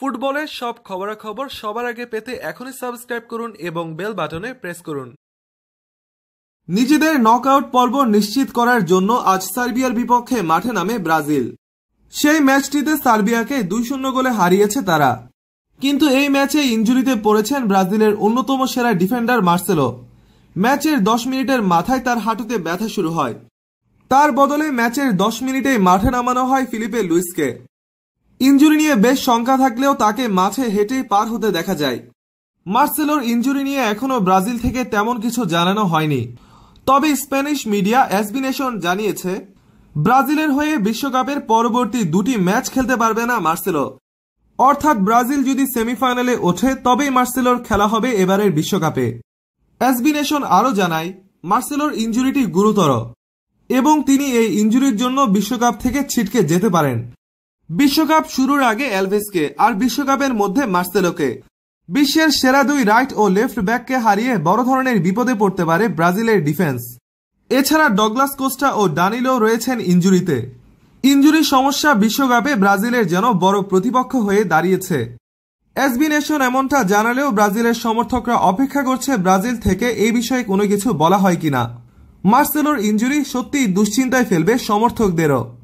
ফুটবলের সব খবরাখবর সবার আগে পেতে এখনই সাবস্ক্রাইব করুন এবং বেল বাটনে প্রেস করুন নিজেদের নকআউট পর্ব নিশ্চিত করার জন্য আজ সার্বিয়ার বিপক্ষে মাঠে নামে ব্রাজিল সেই ম্যাচটিতে সার্বিয়াকে দুই শূন্য গোলে হারিয়েছে তারা কিন্তু এই ম্যাচে ইঞ্জুরিতে পড়েছেন ব্রাজিলের অন্যতম সেরা ডিফেন্ডার মার্সেলো ম্যাচের দশ মিনিটের মাথায় তার হাঁটুতে ব্যথা শুরু হয় তার বদলে ম্যাচের দশ মিনিটে মাঠে নামানো হয় ফিলিপে লুইসকে ইঞ্জুরি নিয়ে বেশ শঙ্কা থাকলেও তাকে মাঠে হেঁটেই পার হতে দেখা যায় মার্সেলোর ইঞ্জুরি নিয়ে এখনও ব্রাজিল থেকে তেমন কিছু জানানো হয়নি তবে স্প্যানিশ মিডিয়া অ্যাসবিনেশন জানিয়েছে ব্রাজিলের হয়ে বিশ্বকাপের পরবর্তী দুটি ম্যাচ খেলতে পারবে না মার্সেলো অর্থাৎ ব্রাজিল যদি সেমিফাইনালে ওঠে তবেই মার্সেলোর খেলা হবে এবারের বিশ্বকাপে অ্যাসবিনেশন আরও জানায় মার্সেলোর ইঞ্জুরিটি গুরুতর এবং তিনি এই ইঞ্জুরির জন্য বিশ্বকাপ থেকে ছিটকে যেতে পারেন বিশ্বকাপ শুরুর আগে এলভিসকে আর বিশ্বকাপের মধ্যে মার্সেলোকে বিশ্বের সেরা দুই রাইট ও লেফট ব্যাককে হারিয়ে বড় ধরনের বিপদে পড়তে পারে ব্রাজিলের ডিফেন্স এছাড়া ডগলাস কোস্টা ও ডানিলো রয়েছেন ইঞ্জুরিতে ইঞ্জুরি সমস্যা বিশ্বকাপে ব্রাজিলের যেন বড় প্রতিপক্ষ হয়ে দাঁড়িয়েছে এসবি নেশন এমনটা জানালেও ব্রাজিলের সমর্থকরা অপেক্ষা করছে ব্রাজিল থেকে এই বিষয়ে কোনো কিছু বলা হয় কিনা মার্সেলোর ইঞ্জুরি সত্যিই দুশ্চিন্তায় ফেলবে সমর্থকদেরও